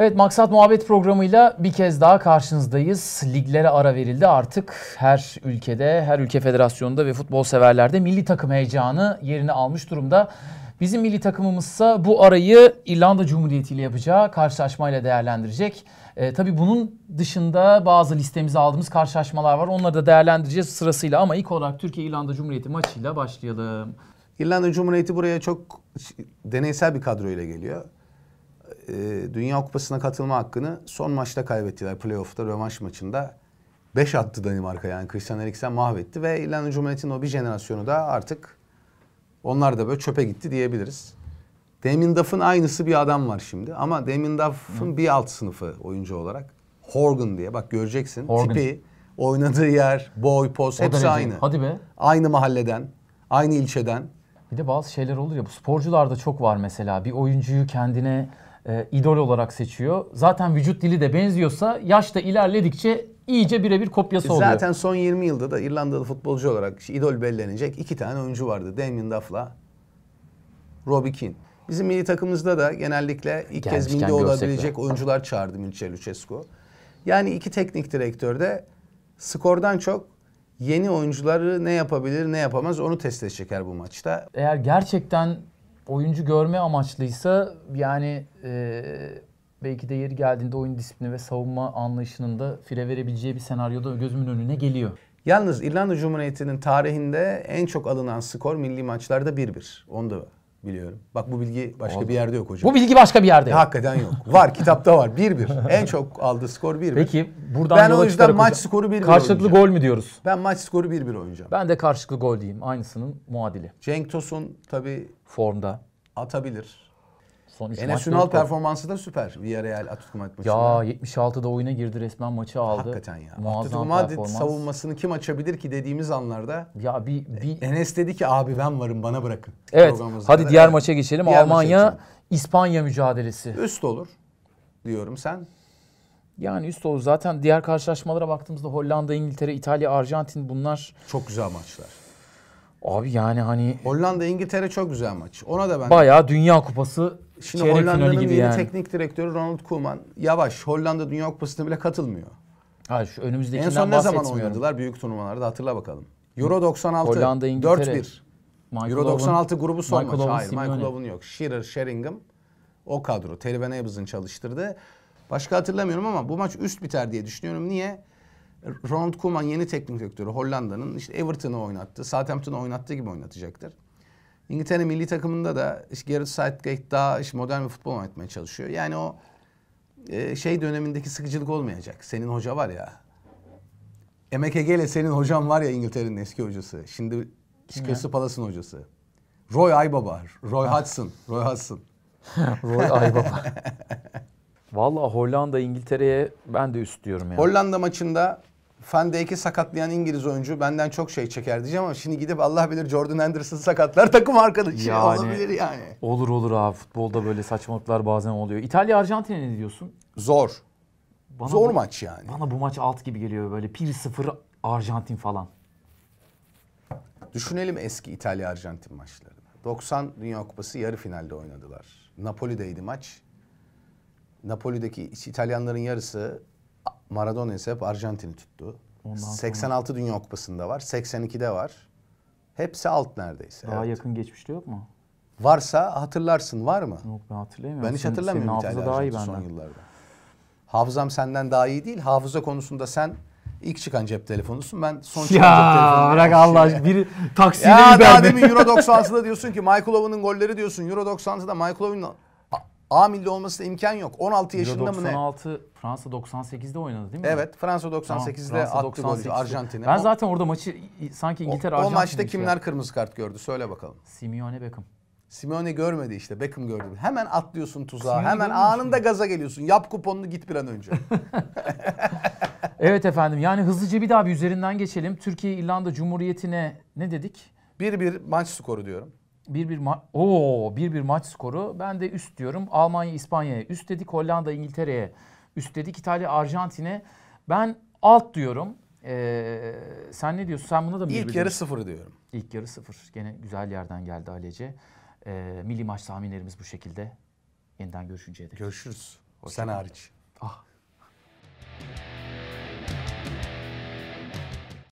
Evet Maksat Muhabbet programıyla bir kez daha karşınızdayız. Liglere ara verildi artık her ülkede, her ülke federasyonunda ve futbol severlerde milli takım heyecanı yerini almış durumda. Bizim milli takımımızsa bu arayı İrlanda Cumhuriyeti ile yapacağı karşılaşmayla değerlendirecek. E, tabii bunun dışında bazı listemize aldığımız karşılaşmalar var. Onları da değerlendireceğiz sırasıyla ama ilk olarak Türkiye-İrlanda Cumhuriyeti maçıyla başlayalım. İrlanda Cumhuriyeti buraya çok deneysel bir kadroyla geliyor e, Dünya Kupası'na katılma hakkını son maçta kaybettiler. Playoff'ta rövanş maçında beş attı Danimarka yani. Christian Eriksen mahvetti ve İrlanda Cumhuriyeti'nin o bir jenerasyonu da artık onlar da böyle çöpe gitti diyebiliriz. Damien Duff'ın aynısı bir adam var şimdi ama Damien Duff'ın bir alt sınıfı oyuncu olarak. Horgan diye bak göreceksin Horgan. tipi, oynadığı yer, boy, poz hepsi aynı. Hadi be. Aynı mahalleden, aynı ilçeden. Bir de bazı şeyler olur ya bu sporcularda çok var mesela bir oyuncuyu kendine e, idol olarak seçiyor. Zaten vücut dili de benziyorsa yaşta ilerledikçe iyice birebir kopyası e, oluyor. Zaten son 20 yılda da İrlandalı futbolcu olarak işte idol bellenecek iki tane oyuncu vardı. Damien Duff'la Robbie Keane. Bizim milli takımımızda da genellikle ilk kez milli olabilecek de. oyuncular çağırdı Mircea Lucescu. Yani iki teknik direktör de skordan çok yeni oyuncuları ne yapabilir ne yapamaz onu test edecek her bu maçta. Eğer gerçekten oyuncu görme amaçlıysa yani e, belki de yeri geldiğinde oyun disiplini ve savunma anlayışının da fire verebileceği bir senaryoda gözümün önüne geliyor. Yalnız İrlanda Cumhuriyeti'nin tarihinde en çok alınan skor milli maçlarda 1-1. Onu da biliyorum. Bak bu bilgi başka Vallahi. bir yerde yok hocam. Bu bilgi başka bir yerde. Yok. Hakikaten yok. Var kitapta var. 1-1. En çok aldığı skor 1-1. Peki buradan Ben yola o yüzden maç hocam, skoru 1-1 karşılıklı oynayacağım. gol mü diyoruz? Ben maç skoru 1-1 oynayacağım. Ben de karşılıklı gol diyeyim. Aynısının muadili. Cenk Tosun tabii Formda. atabilir. Son 3 Enes Ünal performansı da süper. Villarreal Atletico Madrid maçında. Ya 76'da oyuna girdi resmen maçı aldı. Hakikaten ya. Muazzam Atletico Madrid performans. savunmasını kim açabilir ki dediğimiz anlarda. Ya bir, e, bir... Enes dedi ki abi ben varım bana bırakın. Evet hadi diğer evet. maça geçelim. Diğer Almanya maça İspanya mücadelesi. Üst olur diyorum sen. Yani üst olur zaten diğer karşılaşmalara baktığımızda Hollanda, İngiltere, İtalya, Arjantin bunlar. Çok güzel maçlar. Abi yani hani Hollanda İngiltere çok güzel maç. Ona da ben bayağı Dünya Kupası Şimdi Hollanda'nın yeni yani. teknik direktörü Ronald Koeman yavaş Hollanda Dünya Kupası'na bile katılmıyor. Ha şu önümüzdekinden en son ne zaman bahsetmiyorum. oynadılar büyük turnuvalarda hatırla bakalım. Euro 96 Hollanda İngiltere 4-1. Michael Euro Owen- 96 grubu son Michael maç. Owen, Hayır Michael Owen yok. Shearer, Sheringham o kadro. Terry Van çalıştırdı. Başka hatırlamıyorum ama bu maç üst biter diye düşünüyorum. Niye? Ronald Koeman yeni teknik direktörü Hollanda'nın işte Everton'ı oynattı, Southampton'ı oynattığı gibi oynatacaktır. İngiltere milli takımında da işte Gareth Southgate daha işte modern bir futbol oynatmaya çalışıyor. Yani o e, şey dönemindeki sıkıcılık olmayacak. Senin hoca var ya. MKG ile senin hocan var ya İngiltere'nin eski hocası. Şimdi Crystal Palace'ın hocası. Roy Aybaba, Roy ah. Hudson, Roy Hudson. Roy Aybaba. Valla Hollanda İngiltere'ye ben de üst diyorum yani. Hollanda maçında Van Dijk'i sakatlayan İngiliz oyuncu benden çok şey çeker diyeceğim ama şimdi gidip Allah bilir Jordan Henderson sakatlar takım arkadaşı yani, olabilir yani. Olur olur abi futbolda böyle saçmalıklar bazen oluyor. İtalya Arjantin'e ne diyorsun? Zor. Bana Zor bu, maç yani. Bana bu maç alt gibi geliyor böyle 1-0 Arjantin falan. Düşünelim eski İtalya Arjantin maçlarını. 90 Dünya Kupası yarı finalde oynadılar. Napoli'deydi maç. Napoli'deki İtalyanların yarısı Maradona ise hep Arjantin'i tuttu. Ondan 86 sonra... Dünya Kupası'nda var. 82'de var. Hepsi alt neredeyse. Daha evet. yakın geçmişte yok mu? Varsa hatırlarsın var mı? Yok ben hatırlayamıyorum. Ben hiç hatırlamıyorum senin İtalya daha iyi benden. son yıllarda. Hafızam senden daha iyi değil. Hafıza konusunda sen ilk çıkan cep telefonusun. Ben son çıkan ya, cep telefonu. bırak Allah aşkına. Bir taksiyle Ya daha demin Euro 96'da diyorsun ki Michael Owen'ın golleri diyorsun. Euro 96'da Michael Owen'ın A milli olmasına imkan yok. 16 yaşında 96, mı ne? 96 Fransa 98'de oynadı değil mi? Evet Fransa 98'de tamam, Fransa 98. golü Arjantin'e. Ben o, zaten orada maçı sanki İngiltere Arjantin. O maçta kimler şey. kırmızı kart gördü söyle bakalım. Simeone Beckham. Simeone görmedi işte Beckham gördü. Hemen atlıyorsun tuzağa Simeone hemen anında mi? gaza geliyorsun. Yap kuponunu git bir an önce. evet efendim yani hızlıca bir daha bir üzerinden geçelim. Türkiye İrlanda Cumhuriyeti'ne ne dedik? 1-1 maç skoru diyorum bir bir ma- Oo, bir bir maç skoru. Ben de üst diyorum. Almanya İspanya'ya üst dedik. Hollanda İngiltere'ye üst dedik. İtalya Arjantin'e ben alt diyorum. Ee, sen ne diyorsun? Sen buna da mı İlk yarı sıfır diyorum. İlk yarı sıfır. Gene güzel yerden geldi Alece. Ee, milli maç tahminlerimiz bu şekilde. Yeniden görüşünceye dek. Görüşürüz. Hoşçakalın. Sen hariç. Ah.